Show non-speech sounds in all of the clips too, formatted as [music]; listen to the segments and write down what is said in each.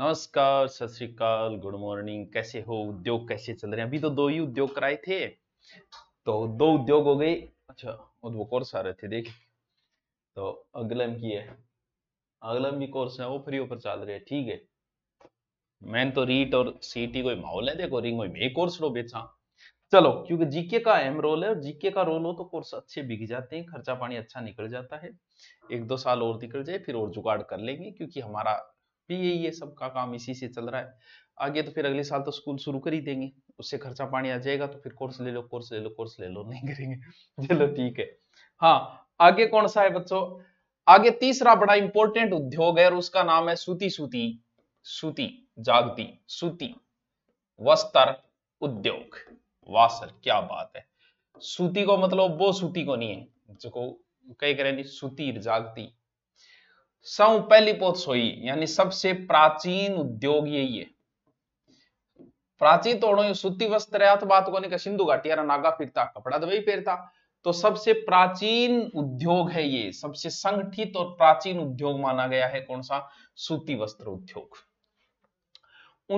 नमस्कार सत श्रीकाल गुड मॉर्निंग कैसे हो उद्योग कैसे चल रहे हैं अभी तो दो ही उद्योग कराए थे तो दो उद्योग हो गए अच्छा वो कोर्स आ रहे थे देख तो अगलम की है अगलम भी कोर्स है वो फ्री ऊपर चल रहे हैं ठीक है मैं तो रीट और सीटी कोई माहौल है देखो रिंग में कोर्स लो बेचा चलो क्योंकि जीके का अहम रोल है और जीके का रोल हो तो कोर्स अच्छे बिक जाते हैं खर्चा पानी अच्छा निकल जाता है एक दो साल और निकल जाए फिर और जुगाड़ कर लेंगे क्योंकि हमारा भी यही है सबका काम इसी से चल रहा है आगे तो फिर अगले साल तो स्कूल शुरू कर ही देंगे उससे खर्चा पानी आ जाएगा तो फिर कोर्स ले लो कोर्स ले लो कोर्स ले लो नहीं करेंगे [laughs] चलो ठीक है हाँ आगे कौन सा है बच्चों आगे तीसरा बड़ा इंपॉर्टेंट उद्योग है और उसका नाम है सूती सूती सूती जागती सूती वस्त्र उद्योग वासर क्या बात है सूती को मतलब वो सूती को नहीं है जो को कई कह सूती जागती सोई यानी सबसे प्राचीन उद्योग यही है प्राचीन तोड़ो सूती वस्त्र या तो बात को नहीं सिंधु यार नागा फिरता कपड़ा तो वही पहनता तो सबसे प्राचीन उद्योग है ये सबसे संगठित और प्राचीन उद्योग माना गया है कौन सा सूती वस्त्र उद्योग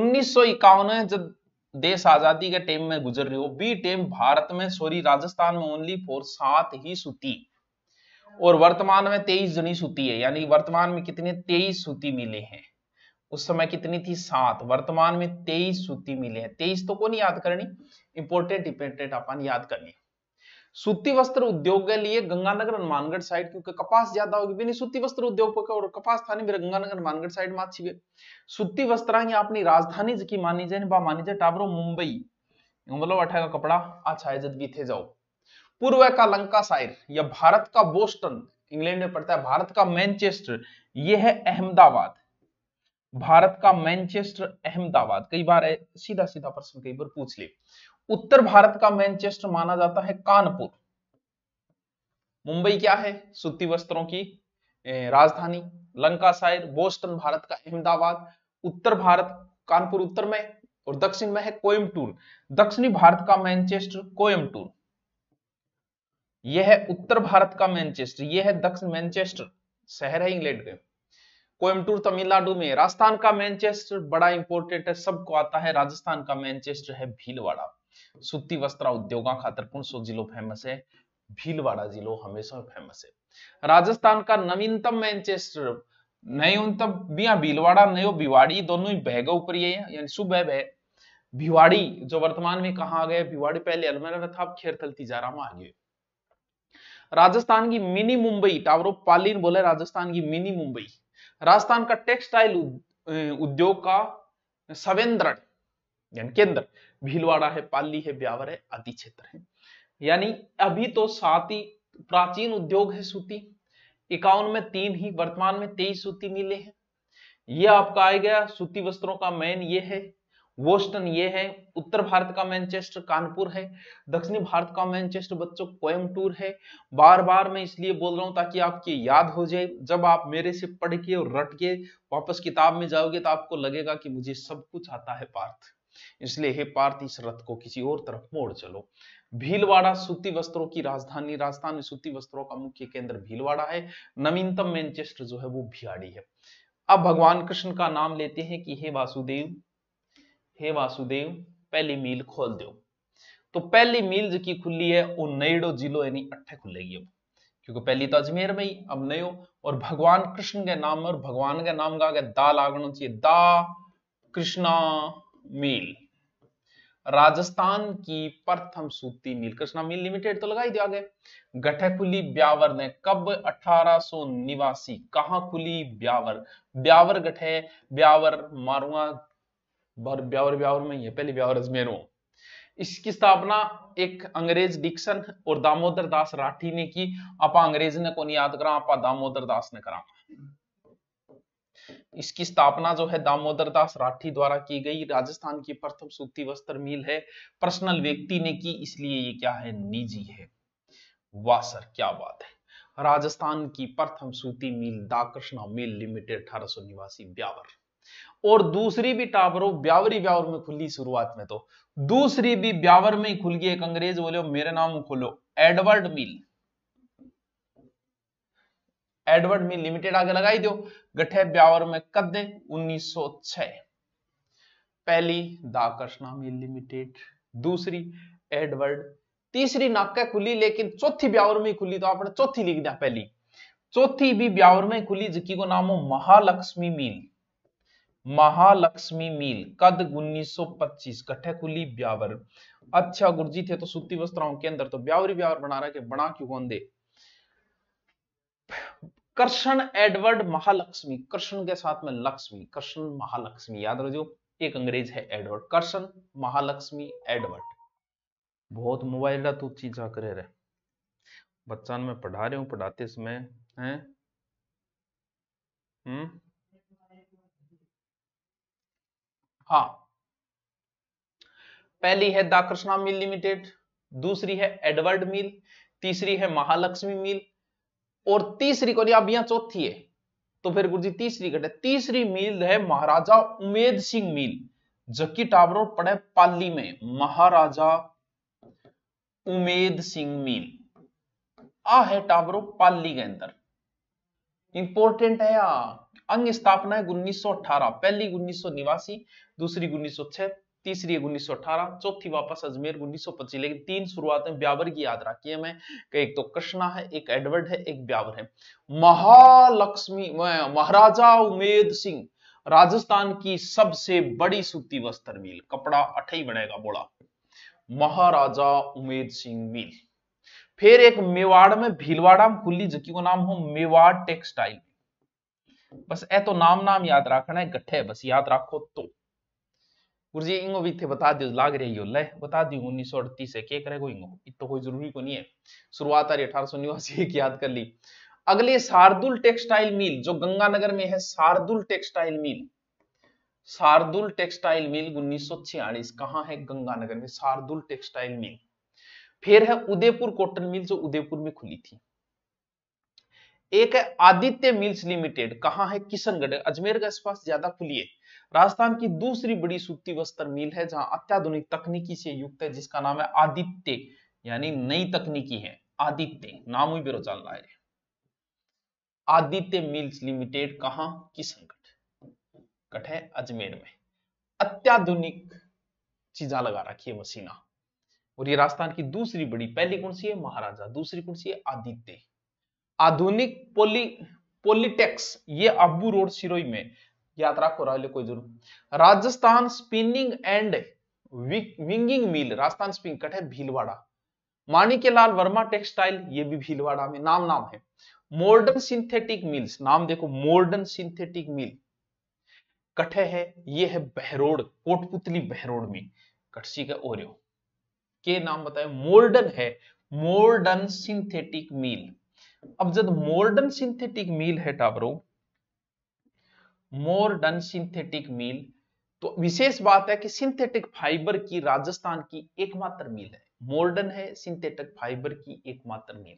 उन्नीस जब देश आजादी के टेम में गुजर रही हो बी टेम भारत में सॉरी राजस्थान में ओनली फॉर सात ही सूती और वर्तमान में तेईस जनी सूती है यानी वर्तमान में कितने तेईस सूती मिले हैं उस समय कितनी थी सात वर्तमान में तेईस सूती मिले हैं तेईस तो कौन याद करनी इंपोर्टेंट इंपोर्टेंट अपन याद करनी सूती वस्त्र उद्योग के लिए गंगानगर हनुमानगढ़ साइड क्योंकि कपास ज्यादा होगी भी नहीं सूती वस्त्र उद्योग और कपास था नहीं गंगानगर हनुमानगढ़ साइड में अच्छी सूती वस्त्र अपनी राजधानी जी की मानी जाए बा मानी जाए टाबरो मुंबई मतलब अठा का कपड़ा अच्छा है जब थे जाओ पूर्व का साइर या भारत का बोस्टन इंग्लैंड में पड़ता है भारत का मैनचेस्टर यह है अहमदाबाद भारत का मैनचेस्टर अहमदाबाद कई बार सीधा सीधा प्रश्न कई बार पूछ ले उत्तर भारत का मैनचेस्टर माना जाता है कानपुर मुंबई क्या है सूती वस्त्रों की राजधानी लंका सायर बोस्टन भारत का अहमदाबाद उत्तर भारत कानपुर उत्तर में और दक्षिण में है कोयमटूर दक्षिणी भारत का मैनचेस्टर कोयमटूर ये है उत्तर भारत का मैनचेस्टर ये है दक्षिण मैनचेस्टर शहर है इंग्लैंड के कोयमटूर तमिलनाडु में राजस्थान का मैनचेस्टर बड़ा इंपोर्टेंट है सबको आता है राजस्थान का मैनचेस्टर है भीलवाड़ा सुत्ती वस्त्र उद्योग खातर कौन सो जिलो फेमस है भीलवाड़ा जिलो हमेशा फेमस है राजस्थान का नवीनतम मैनचेस्टर नयूनतम बिया भीलवाड़ा नयो भिवाड़ी दोनों ही गए ऊपर ये यानी सुबह बह भिवाड़ी जो वर्तमान में कहा गए भिवाड़ी पहले अलमेरा में था खेरथल तिजारा में आ गए राजस्थान की मिनी मुंबई टावरो पालीन बोले राजस्थान की मिनी मुंबई राजस्थान का टेक्सटाइल उद्योग का सवेंद्र यानी केंद्र भीलवाड़ा है पाली है ब्यावर है आदि क्षेत्र है यानी अभी तो सात ही प्राचीन उद्योग है सूती इक्यावन में तीन ही वर्तमान में तेईस सूती मिले हैं यह आपका आ गया सूती वस्त्रों का मेन ये है वोस्टन ये है उत्तर भारत का मैनचेस्टर कानपुर है दक्षिणी भारत का मैनचेस्टर बच्चों कोयमटूर है बार बार मैं इसलिए बोल रहा हूं ताकि आपकी याद हो जाए जब आप मेरे से पढ़ के और रट के वापस किताब में जाओगे तो आपको लगेगा कि मुझे सब कुछ आता है पार्थ इसलिए हे पार्थ इस रथ को किसी और तरफ मोड़ चलो भीलवाड़ा सूती वस्त्रों की राजधानी राजस्थान में सूती वस्त्रों का मुख्य केंद्र भीलवाड़ा है नवीनतम मैनचेस्टर जो है वो भियाड़ी है अब भगवान कृष्ण का नाम लेते हैं कि हे वासुदेव हे वासुदेव पहली मील खोल दो तो पहली मील जो की खुली है वो नएडो जिलो यानी अट्ठे खुलेगी अब क्योंकि पहली तो अजमेर में ही अब नयो और भगवान कृष्ण के नाम और भगवान के नाम का आगे दा लागण चाहिए दा कृष्णा मील राजस्थान की प्रथम सूती मिल कृष्णा मिल लिमिटेड तो लगाई दिया गया गठे खुली ब्यावर ने कब 1800 निवासी कहा खुली ब्यावर ब्यावर गठे ब्यावर मारुआ ब्यावर ब्यावर में ही है पहली ब्यावर अजमेर हो इसकी स्थापना एक अंग्रेज डिक्सन और दामोदर दास राठी ने की आप अंग्रेज ने कौन याद करा आप दामोदर दास ने करा इसकी स्थापना जो है दामोदर दास राठी द्वारा की गई राजस्थान की प्रथम सूती वस्त्र मिल है पर्सनल व्यक्ति ने की इसलिए ये क्या है निजी है वाह सर क्या बात है राजस्थान की प्रथम सूती मिल दाकृष्णा मिल लिमिटेड अठारह सौ निवासी ब्यावर और दूसरी भी टापरो ब्यावरी ब्यावर में खुली शुरुआत में तो दूसरी भी ब्यावर में ही खुल गई एक अंग्रेज बोले मेरे नाम खोलो Edward mill Edward mill limited आगे लगाई दो गठे ब्यावर में कद दे 1906 पहली दाकृष्णा मिल लिमिटेड दूसरी एडवर्ड तीसरी नाक खुली लेकिन चौथी ब्यावर में खुली तो आपने चौथी लिख दिया पहली चौथी भी ब्यावर में खुली जिकी को नाम हो महालक्ष्मी मिल महालक्ष्मी मील कद 1925 कठेकुली ब्यावर अच्छा गुरुजी थे तो सूती वस्त्राओं के अंदर तो ब्यावरी ब्यावर बना रहा है बना क्यों कौन दे कृष्ण एडवर्ड महालक्ष्मी कृष्ण के साथ में लक्ष्मी कृष्ण महालक्ष्मी याद रखो एक अंग्रेज है एडवर्ड कृष्ण महालक्ष्मी एडवर्ड बहुत मोबाइल रहा तू चीज कर रहे बच्चा में पढ़ा रहे हूं पढ़ाते समय हैं हम्म हाँ पहली है दाकृष्णा मिल लिमिटेड दूसरी है एडवर्ड मिल तीसरी है महालक्ष्मी मिल और तीसरी को अब यहां चौथी है तो फिर गुरु जी तीसरी घटे तीसरी मिल है महाराजा उमेद सिंह मिल जबकि टावर पड़े पाली में महाराजा उमेद सिंह मिल आ है टावरो पाली के अंदर इंपॉर्टेंट है यार अंग स्थापना है अठारह पहली उन्नीस सौ निवासी दूसरी उन्नीस सौ छह तीसरी उन्नीस सौ अठारह चौथी वापस अजमेर उन्नीस सौ पच्चीस लेकिन तीन शुरुआतें ब्यावर की याद रखिए मैं एक तो कृष्णा है एक एडवर्ड है एक ब्यावर है महालक्ष्मी महाराजा उमेद सिंह राजस्थान की सबसे बड़ी सूती वस्त्र मिल कपड़ा अठाई बनेगा बोला महाराजा उमेद सिंह मिल फिर एक मेवाड़ में भीलवाड़ा में खुली जकी को नाम हो मेवाड़ टेक्सटाइल बस ए तो नाम नाम याद रखना है गठे बस याद रखो तो गुरु जी इंगो भी थे बता दियो लाग रही हो ले बता दियो उन्नीस सौ अड़तीस है क्या करेगा इंगो इत तो कोई जरूरी को नहीं है शुरुआत आ रही अठारह सौ निवासी एक याद कर ली अगले शार्दुल टेक्सटाइल मिल जो गंगानगर में है Shardul textile mill Shardul textile mill उन्नीस सौ छियालीस कहाँ है गंगानगर में शार्दुल टेक्सटाइल मिल फिर है उदयपुर कॉटन मिल जो उदयपुर में खुली थी एक है आदित्य मिल्स लिमिटेड कहाँ है किशनगढ़ अजमेर के आसपास ज्यादा खुली है राजस्थान की दूसरी बड़ी सूती वस्त्र मिल है जहां अत्याधुनिक तकनीकी से युक्त है जिसका नाम है आदित्य यानी नई तकनीकी है आदित्य नाम ही बेरोजान लाए आदित्य मिल्स लिमिटेड कहा किशनगढ़ कट है अजमेर में अत्याधुनिक चीजा लगा रखी है मसीना और ये राजस्थान की दूसरी बड़ी पहली कौन सी है महाराजा दूसरी कौन सी है आदित्य आधुनिक पोली पोलिटेक्स ये अबू रोड सिरोई में यात्रा को रहा कोई जरूर Rajasthan spinning and weaving mill Rajasthan spinning कट है भीलवाड़ा माणिक्यलाल वर्मा टेक्सटाइल ये भी भीलवाड़ा में नाम नाम है मॉडर्न सिंथेटिक मिल्स नाम देखो मॉडर्न सिंथेटिक मिल कठे है ये है बहरोड कोटपुतली बहरोड में कटसी का ओरियो के नाम बताए मोल्डन है मोल्डन सिंथेटिक मिल अब जब मोर्डन सिंथेटिक मील है टावरो मोर्डन सिंथेटिक मील तो विशेष बात है कि सिंथेटिक फाइबर की राजस्थान की एकमात्र मील है मोर्डन है सिंथेटिक फाइबर की एकमात्र मील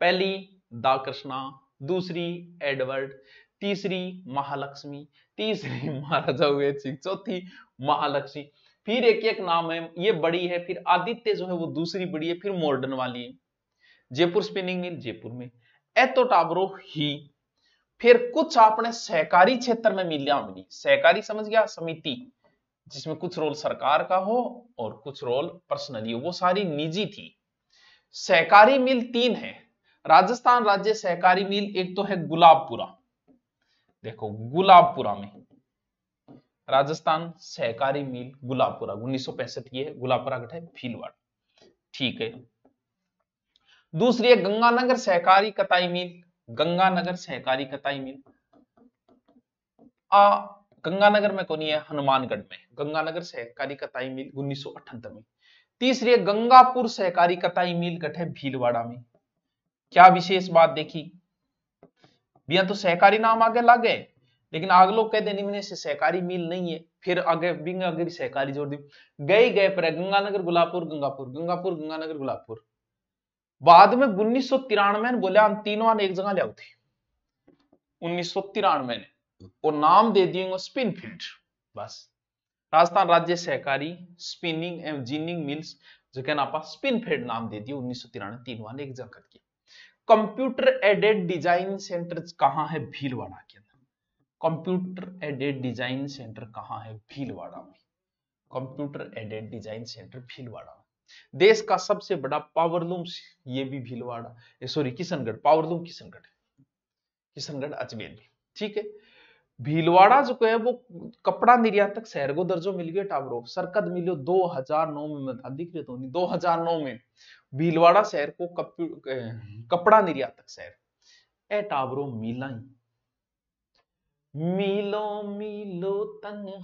पहली दा कृष्णा दूसरी एडवर्ड तीसरी महालक्ष्मी तीसरी [laughs] महाराजा हुए चौथी महालक्ष्मी फिर एक एक नाम है ये बड़ी है फिर आदित्य जो है वो दूसरी बड़ी है फिर मोर्डन वाली है जयपुर स्पिनिंग मिल जयपुर में एतोटाब्रो ही फिर कुछ आपने सहकारी क्षेत्र में मिलिया मिली सहकारी समझ गया समिति जिसमें कुछ रोल सरकार का हो और कुछ रोल पर्सनली वो सारी निजी थी सहकारी मिल तीन है राजस्थान राज्य सहकारी मिल एक तो है गुलाबपुरा देखो गुलाबपुरा में राजस्थान सहकारी मिल गुलाबपुरा उन्नीस सौ पैंसठ की है गुलाबपुरा गठ है फीलवाड़ ठीक है दूसरी है गंगानगर सहकारी कताई मिल गंगानगर सहकारी कताई मिल आ गंगानगर में कौन है हनुमानगढ़ में गंगानगर सहकारी कताई मिल उन्नीस में तीसरी है गंगापुर सहकारी कताई मिल गठे भीलवाड़ा में क्या विशेष बात देखी भैया तो सहकारी नाम आगे लागे लेकिन आग लोग कह देने में से सहकारी मिल नहीं है फिर आगे बिंग आगे सहकारी जोड़ दी गई गए पर गंगानगर गुलापुर गंगापुर गंगापुर गंगानगर गुलापुर बाद में उन्नीस सौ में बोले हम तीनों आन एक जगह ले आउे उन्नीस सौ तिरानवे ने और नाम दे दिए स्पिन फील्ड बस राजस्थान राज्य सहकारी स्पिनिंग एंड जीनिंग मिल्स जो कहना आप स्पिन फील्ड नाम दे दिए उन्नीस सौ तिरानवे तीन वाले एक जगह किया कंप्यूटर एडेड डिजाइन सेंटर कहाँ है भीलवाड़ा के अंदर कंप्यूटर एडेड डिजाइन सेंटर कहाँ है भीलवाड़ा में computer aided design centre Bhilwara देश का सबसे बड़ा पावरलूम ये भी भीलवाड़ा सॉरी किशनगढ़ पावरलूम किशनगढ़ किशनगढ़ अजमेर में ठीक है भीलवाड़ा जो है वो कपड़ा निर्यातक शहर को दर्जो मिल गया टावरों सरकद मिलो 2009 में मैं था दिख रहे तो नहीं 2009 में भीलवाड़ा शहर को कप, कपड़ा निर्यातक शहर ए टावरों मिला मिलो मिलो तन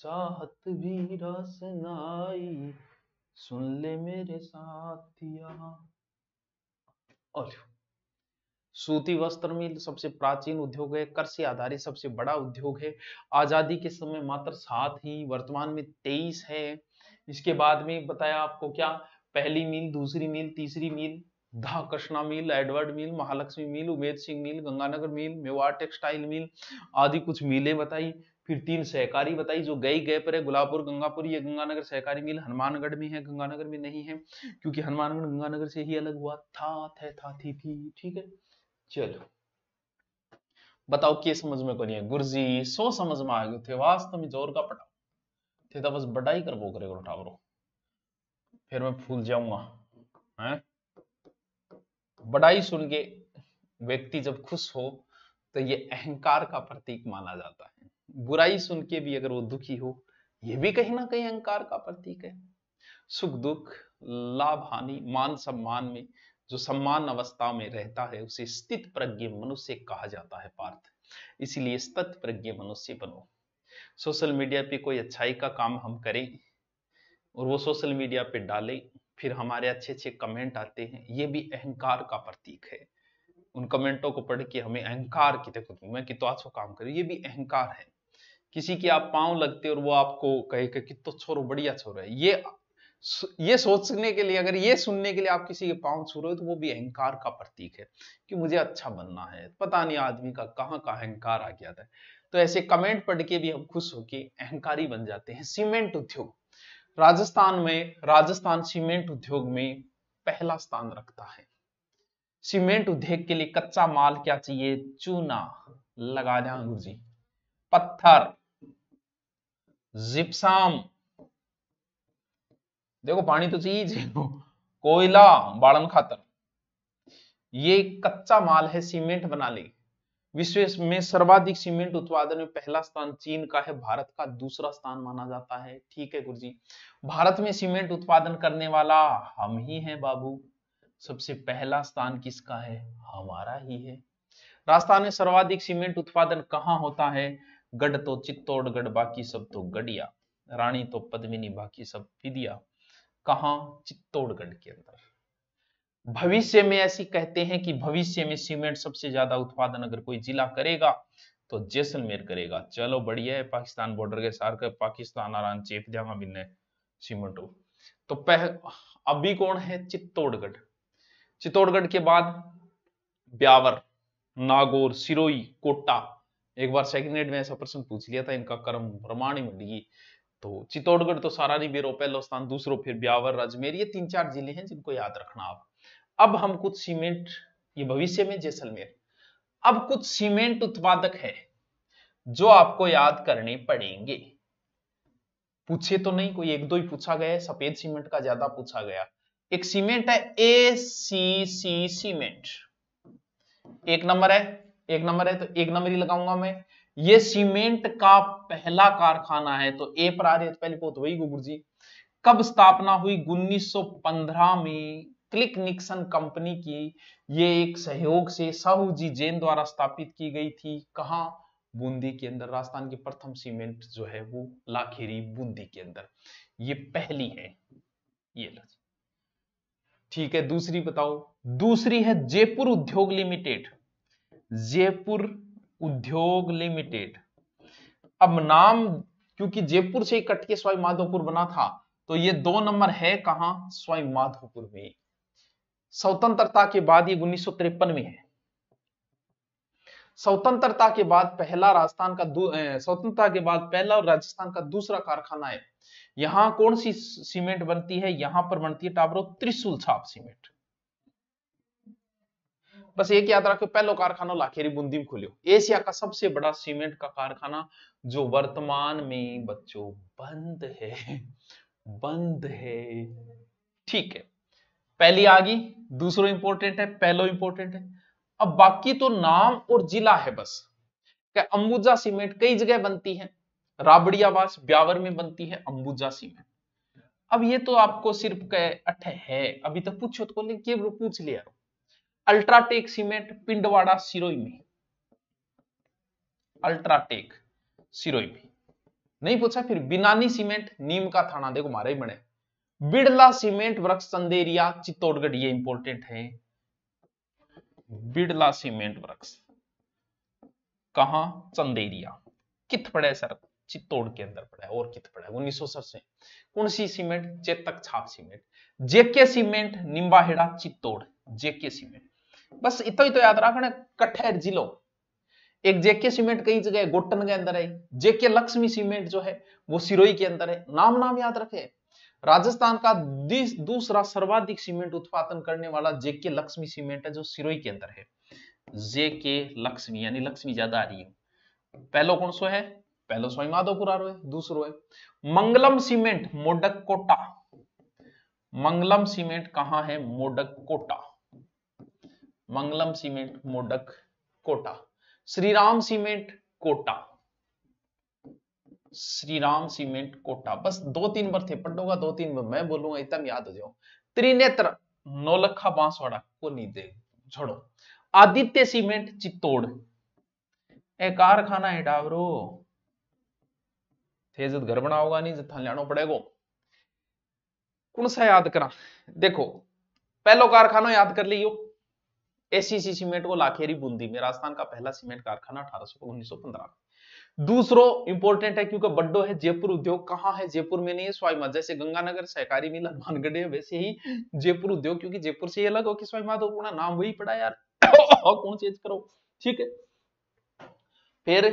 चाहत भी रसनाई सुन ले मेरे साथिया और सूती वस्त्र मिल सबसे प्राचीन उद्योग है कृषि आधारित सबसे बड़ा उद्योग है आजादी के समय मात्र सात ही वर्तमान में तेईस है इसके बाद में बताया आपको क्या पहली मिल दूसरी मिल तीसरी मिल धा Krishna mill Edward mill Mahalakshmi mill Umed Singh mill Ganganagar mill Mewar textile mill आदि कुछ मिलें बताई फिर तीन सहकारी बताई जो गई गए पर है गुलापुर गंगापुर ये गंगानगर सहकारी मिल हनुमानगढ़ में है गंगानगर में नहीं है क्योंकि हनुमानगढ़ गंगानगर से ही अलग हुआ था थे था थी थी ठीक है चलो बताओ के समझ में को नहीं है गुरजी सो समझ में आ गए थे वास्तव में जोर का पटा थे तो बस बटाई कर वो करेगा टावरों फिर मैं फूल जाऊंगा हैं बड़ाई सुन के व्यक्ति जब खुश हो तो ये अहंकार का प्रतीक माना जाता है बुराई सुन के भी अगर वो दुखी हो ये भी कहीं ना कहीं अहंकार का प्रतीक है सुख दुख लाभ हानि मान सम्मान में जो सम्मान अवस्था में रहता है उसे स्थित प्रज्ञ मनुष्य कहा जाता है पार्थ इसीलिए स्थित प्रज्ञ मनुष्य बनो सोशल मीडिया पे कोई अच्छाई का काम हम करें और वो सोशल मीडिया पे डालें फिर हमारे अच्छे अच्छे कमेंट आते हैं ये भी अहंकार का प्रतीक है उन कमेंटों को पढ़ के हमें अहंकार की देखो मैं कि तो अच्छा काम करूँ ये भी अहंकार है किसी के आप पांव लगते और वो आपको कहे कि कितो छोरो बढ़िया छोरो है ये ये सोचने के लिए अगर ये सुनने के लिए आप किसी के पांव छू रहे हो तो वो भी अहंकार का प्रतीक है कि मुझे अच्छा बनना है पता नहीं आदमी का कहाँ का अहंकार आ गया था तो ऐसे कमेंट पढ़ के भी हम खुश होके अहंकारी बन जाते हैं सीमेंट उद्योग राजस्थान में राजस्थान सीमेंट उद्योग में पहला स्थान रखता है सीमेंट उद्योग के लिए कच्चा माल क्या चाहिए चूना लगा जा पत्थर जिप्साम देखो पानी तो है कोयला बाड़न खातर ये कच्चा माल है सीमेंट ले विश्व में सर्वाधिक सीमेंट उत्पादन में पहला स्थान चीन का है भारत का दूसरा स्थान माना जाता है ठीक है गुरुजी भारत में सीमेंट उत्पादन करने वाला हम ही हैं बाबू सबसे पहला स्थान किसका है हमारा ही है राजस्थान में सर्वाधिक सीमेंट उत्पादन कहाँ होता है गढ़ तो चित्तौड़गढ़ बाकी सब तो गढ़िया रानी तो पद्मिनी बाकी सब फिदिया कहा चित्तौड़गढ़ के अंदर भविष्य में ऐसी कहते हैं कि भविष्य में सीमेंट सबसे ज्यादा उत्पादन अगर कोई जिला करेगा तो जैसलमेर करेगा चलो बढ़िया है पाकिस्तान बॉर्डर के सार कर पाकिस्तान आरान चेप जावा बिन्ने सीमेंट हो तो पह अभी कौन है चित्तौड़गढ़ चित्तौड़गढ़ के बाद ब्यावर नागौर सिरोई कोटा एक बार सेकंड ग्रेड में ऐसा प्रश्न पूछ लिया था इनका कर्म प्रमाण ही मंडगी तो चित्तौड़गढ़ तो नहीं बेरो पहलो स्थान दूसरो फिर ब्यावर राजमेर ये तीन चार जिले हैं जिनको याद रखना आप अब हम कुछ सीमेंट ये भविष्य में जैसलमेर अब कुछ सीमेंट उत्पादक है जो आपको याद करने पड़ेंगे पूछे तो नहीं कोई एक दो ही पूछा गया है सफेद सीमेंट का ज्यादा पूछा गया एक सीमेंट है ए सी सी सीमेंट एक नंबर है एक नंबर है तो एक नंबर ही लगाऊंगा मैं ये सीमेंट का पहला कारखाना है तो ए पर आ रही है तो पहले बहुत वही गुगुर जी कब स्थापना हुई 1915 में क्लिक निक्सन कंपनी की ये एक सहयोग से साहू जी जैन द्वारा स्थापित की गई थी कहा बूंदी के अंदर राजस्थान की प्रथम सीमेंट जो है वो लाखेरी बूंदी के अंदर ये पहली है ये ठीक है दूसरी बताओ दूसरी है जयपुर उद्योग लिमिटेड जयपुर उद्योग लिमिटेड अब नाम क्योंकि जयपुर से कट के स्वाई माधोपुर बना था तो ये दो नंबर है कहा स्वाई माधोपुर में स्वतंत्रता के बाद ये उन्नीस में है स्वतंत्रता के बाद पहला राजस्थान का स्वतंत्रता के बाद पहला और राजस्थान का दूसरा कारखाना है यहां कौन सी सीमेंट बनती है यहां पर बनती है टाबरो त्रिशूल छाप सीमेंट बस एक याद रखो पहलो कारखाना लाखेरी बूंदी में खुलियो एशिया का सबसे बड़ा सीमेंट का कारखाना जो वर्तमान में बच्चों बंद है बंद है ठीक है पहली आ गई दूसरो इंपोर्टेंट है पहलो इंपोर्टेंट है अब बाकी तो नाम और जिला है बस क्या अंबुजा सीमेंट कई जगह बनती है राबड़ियावास ब्यावर में बनती है अंबुजा सीमेंट अब ये तो आपको सिर्फ अठ है अभी तक तो पूछो तो लेकिन पूछ लिया अल्ट्राटेक सीमेंट पिंडवाड़ा सिरोई में अल्ट्राटेक सिरोई में नहीं पूछा फिर बिनानी सीमेंट नीम का थाना देखो मारे बने बिड़ला सीमेंट वृक्ष चंदेरिया चित्तौड़गढ़ ये इंपोर्टेंट है बिड़ला सीमेंट वृक्ष कहा चंदेरिया कित पड़े सर चित्तौड़ के अंदर पड़ा है और कित पड़ा है उन्नीस सौ कौन सी सीमेंट चेतक छाप cement JK cement Nimbahera Chittor JK cement बस इतो ही तो याद रखने कठेर जिलो एक जेके सीमेंट कई जगह गोटन के अंदर है जेके लक्ष्मी सीमेंट जो है वो सिरोई के अंदर है नाम नाम याद रखे राजस्थान का दूसरा सर्वाधिक सीमेंट उत्पादन करने वाला जेके लक्ष्मी सीमेंट है जो सिरोई के अंदर है जेके लक्ष्मी यानी लक्ष्मी ज्यादा आ रही है पहलो कौन सो है पहलो स्वाई माधोपुर आ रो है दूसरो है मंगलम सीमेंट मोडक कोटा मंगलम सीमेंट कहा है Modak Kota Mangalam cement Modak Kota Shri Ram cement Kota Shri Ram cement Kota बस दो तीन बार थे पढ़ दो तीन बार मैं बोलूंगा इतना याद हो जाओ त्रिनेत्र नौलखा बांसवाड़ा को नहीं दे छोड़ो आदित्य सीमेंट चित्तौड़ एक कारखाना है डावरो थे जब घर बना होगा नहीं जब लेना पड़ेगा कौन सा याद करा देखो पहलो कारखाना याद कर लियो एसीसी सीमेंट को लाखेरी बूंदी में राजस्थान का पहला सीमेंट कारखाना अठारह उन्नीस में दूसरो इंपोर्टेंट है क्योंकि बड्डो है जयपुर उद्योग कहाँ है जयपुर में नहीं है स्वाईमाध जैसे गंगानगर सहकारी मिल हनुमानगढ़ है वैसे ही जयपुर उद्योग क्योंकि जयपुर से अलग हो कि पूरा नाम वही पड़ा यार कौन चेंज करो ठीक है फिर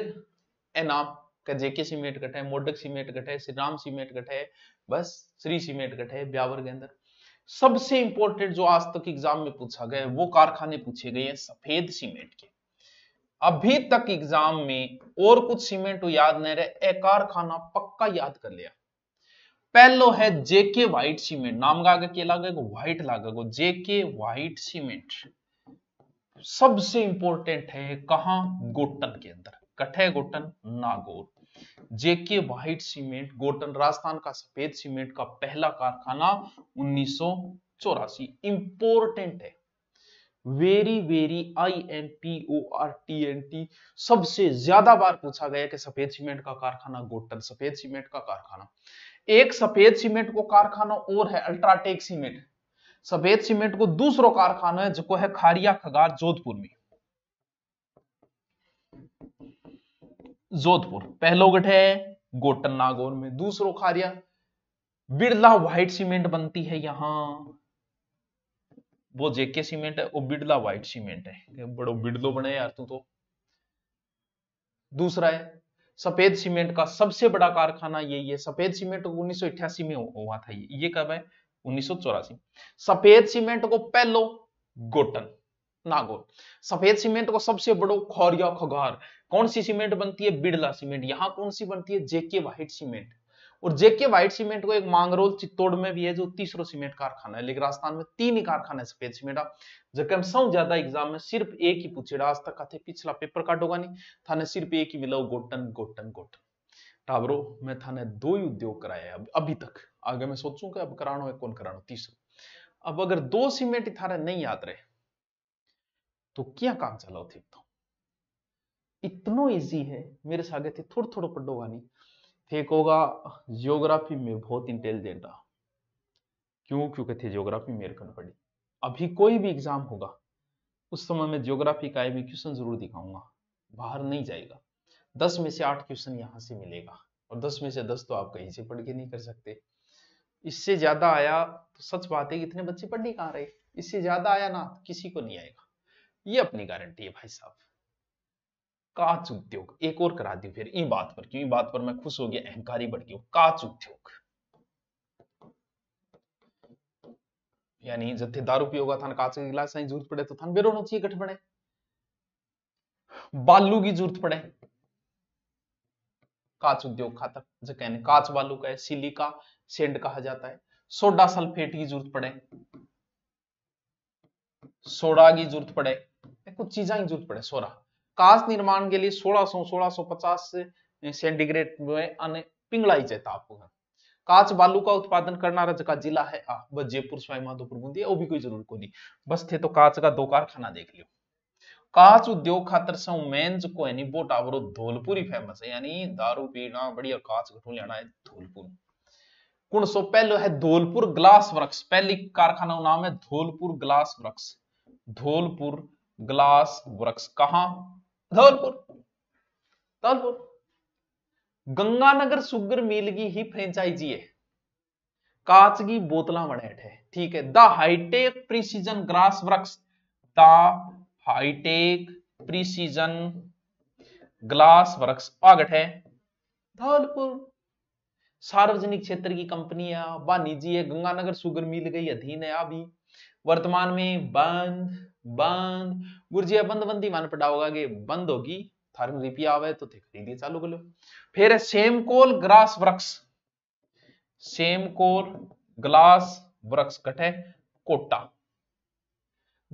एनाम का जेके सीमेंट गठे मोडक सीमेंट गठे श्री राम सीमेंट गठे बस श्री सीमेंट गठे ब्यावर के अंदर सबसे इंपॉर्टेंट जो आज तक एग्जाम में पूछा गया है वो कारखाने पूछे गए हैं सफेद सीमेंट के अभी तक एग्जाम में और कुछ सीमेंट तो याद नहीं रहे कारखाना पक्का याद कर लिया पहलो है जेके व्हाइट सीमेंट नाम का के लागे व्हाइट लागेगो जेके व्हाइट सीमेंट सबसे इंपॉर्टेंट है कहा गोटन के अंदर कठे गोटन नागोट JK white cement Gotan Rajasthan का सफेद सीमेंट का पहला कारखाना उन्नीस इंपॉर्टेंट है very very I N T O R T N T सबसे ज्यादा बार पूछा गया कि सफेद सीमेंट का कारखाना गोटन सफेद सीमेंट का कारखाना एक सफेद सीमेंट को कारखाना और है अल्ट्राटेक सीमेंट सफेद सीमेंट को दूसरो कारखाना है जो है खारिया खगार जोधपुर में जोधपुर पहलो है गोटन नागौर में दूसरो खारिया बिरला व्हाइट सीमेंट बनती है यहां वो जेके सीमेंट है वो बिरला व्हाइट सीमेंट है बड़ो बिरलो बने यार तू तो दूसरा है सफेद सीमेंट का सबसे बड़ा कारखाना यही है सफेद सीमेंट उन्नीस में हुआ था ये ये कब है उन्नीस सफेद सीमेंट को पहलो गोटन नागौर सफेद सीमेंट का सबसे बड़ो खौरिया खगार कौन सी सीमेंट बनती है बिड़ला सीमेंट यहाँ कौन सी बनती है जेके व्हाइट सीमेंट और जेके व्हाइट सीमेंट को एक मांगरोल चित्तौड़ में भी है जो तीसरो सीमेंट कारखाना है लेकिन राजस्थान में तीन ही कारखाना है सफेद सीमेंट जबकि हम सब ज्यादा एग्जाम में सिर्फ एक ही पूछे आज तक का पिछला पेपर काट होगा नहीं थाने सिर्फ एक ही मिला गोटन गोटन गोटन टाबरो मैं थाने दो ही उद्योग कराया है अभी तक आगे मैं सोचूंगा अब कराना है कौन कराना तीसरा अब अगर दो सीमेंट थारे नहीं याद रहे तो क्या काम चलाओ थे इतनो इजी है मेरे सागे थे थोड़ा थोड़ा पढ़ो गानी थे होगा जियोग्राफी में बहुत इंटेलिजेंट आ क्यों क्योंकि थे जियोग्राफी मेरे कन पड़ी अभी कोई भी एग्जाम होगा उस समय में जियोग्राफी का भी क्वेश्चन जरूर दिखाऊंगा बाहर नहीं जाएगा दस में से आठ क्वेश्चन यहाँ से मिलेगा और दस में से दस तो आप कहीं से पढ़ के नहीं कर सकते इससे ज्यादा आया तो सच बात है कि इतने बच्चे पढ़ नहीं कहाँ रहे इससे ज्यादा आया ना किसी को नहीं आएगा ये अपनी गारंटी है भाई साहब काच उद्योग एक और करा दी फिर इन बात पर क्यों बात पर मैं खुश हो गया अहंकारी बढ़ गया काच उद्योग यानी जब दारू पियोगा थान काच के गिलास की जरूरत पड़े तो थान बेरो चाहिए गठ बालू की जरूरत पड़े काच उद्योग खातर जो कहने काच बालू का है सिलिका सेंड कहा जाता है सोडा सल्फेट की जरूरत पड़े सोडा की जरूरत पड़े कुछ चीजा की जरूरत पड़े सोरा काश निर्माण के लिए सोलह 1650 सेंटीग्रेड में अने पिंगलाई चाहिए तापमान काच बालू का उत्पादन करना का जिला है आ बस जयपुर स्वाई माधोपुर बूंदी वो भी कोई जरूर को नहीं बस थे तो काच का दो कारखाना देख लियो काच उद्योग खातर से मेंज को यानी वो टावरो धौलपुरी फेमस है यानी दारू पीना बढ़िया काच गठू लेना है धौलपुर कुण सो पहले है धौलपुर ग्लास वृक्ष पहली कारखाना नाम है धौलपुर ग्लास वृक्ष धौलपुर ग्लास वृक्ष कहा धौलपुर धौलपुर गंगानगर सुगर मिल की ही फ्रेंचाइजी है कांच की बोतला बनेट है ठीक है द हाईटेक प्रिसीजन ग्रास वृक्ष द हाईटेक प्रिसीजन ग्लास वृक्ष आगट है धौलपुर सार्वजनिक क्षेत्र की कंपनी है व निजी है गंगानगर सुगर मिल गई अधीन है अभी वर्तमान में बंद बंद गुर्जिया बंद बंदी मन पड़ा कि बंद होगी थर्म रिपिया आवे तो थे खरीदी चालू कर लो फिर है सेम कोल ग्रास वृक्ष सेम कोल ग्लास वृक्ष कटे कोटा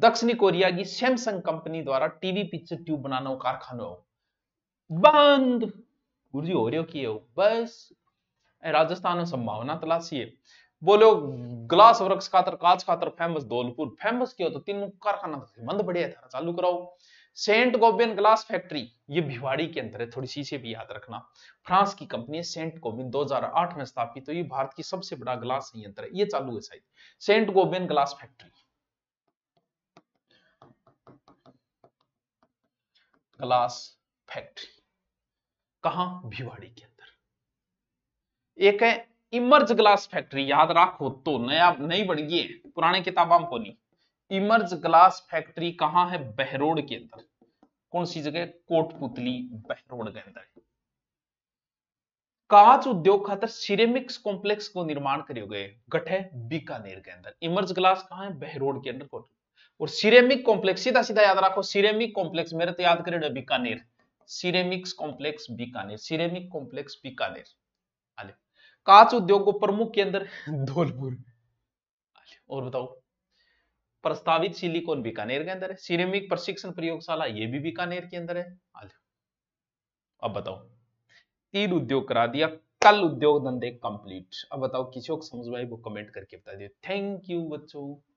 दक्षिणी कोरिया की सैमसंग कंपनी द्वारा टीवी पिक्चर ट्यूब बनाने का कारखाना हो बंद गुरुजी हो रही हो बस राजस्थान में संभावना तलाशी है बोलो ग्लास वर्क्स खातर कांच खातर फेमस धौलपुर फेमस क्यों तो तीन कारखाना बंद बढ़िया था चालू कराओ सेंट गोबिन ग्लास फैक्ट्री ये भिवाड़ी के अंदर है थोड़ी सी से भी याद रखना फ्रांस की कंपनी है सेंट गोबिन 2008 में स्थापित तो ये भारत की सबसे बड़ा ग्लास संयंत्र है ये चालू है शायद Saint Gobain glass factory glass factory कहा भिवाड़ी के अंदर एक है इमर्ज ग्लास फैक्ट्री याद रखो तो नया नई बन गई है पुराने किताबा को नहीं इमर्ज ग्लास फैक्ट्री कहाँ है बहरोड के अंदर कौन सी जगह कोटपुतली बहरोड के अंदर कांच उद्योग खातर सिरेमिक्स कॉम्प्लेक्स को निर्माण करे गए गठ है बीकानेर के अंदर इमर्ज ग्लास कहाँ है बहरोड के अंदर कोट और सिरेमिक कॉम्प्लेक्स सीधा सीधा याद रखो सिरेमिक कॉम्प्लेक्स मेरे तो याद करे Bikaner ceramics complex Bikaner ceramic complex Bikaner आले कांच उद्योग को प्रमुख केंद्र [laughs] धौलपुर और बताओ प्रस्तावित सिलिकॉन बीकानेर के अंदर है सिरेमिक प्रशिक्षण प्रयोगशाला ये भी बीकानेर के अंदर है अब बताओ तीन उद्योग करा दिया कल उद्योग धंधे कंप्लीट अब बताओ किसी को समझ में वो कमेंट करके बता दिए थैंक यू बच्चों